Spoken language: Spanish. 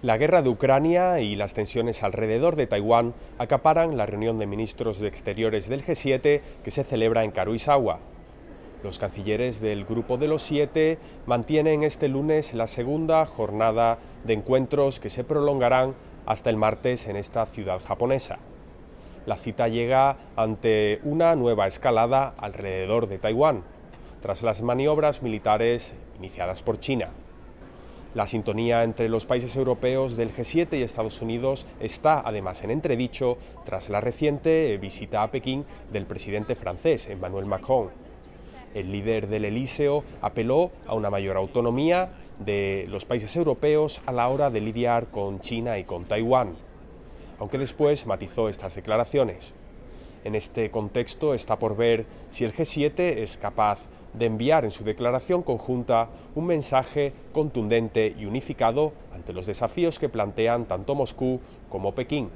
La guerra de Ucrania y las tensiones alrededor de Taiwán acaparan la reunión de ministros de Exteriores del G7 que se celebra en Karuizawa. Los cancilleres del Grupo de los Siete mantienen este lunes la segunda jornada de encuentros que se prolongarán hasta el martes en esta ciudad japonesa. La cita llega ante una nueva escalada alrededor de Taiwán, tras las maniobras militares iniciadas por China. La sintonía entre los países europeos del G7 y Estados Unidos está además en entredicho tras la reciente eh, visita a Pekín del presidente francés Emmanuel Macron. El líder del Elíseo apeló a una mayor autonomía de los países europeos a la hora de lidiar con China y con Taiwán, aunque después matizó estas declaraciones. En este contexto está por ver si el G7 es capaz de enviar en su declaración conjunta un mensaje contundente y unificado ante los desafíos que plantean tanto Moscú como Pekín.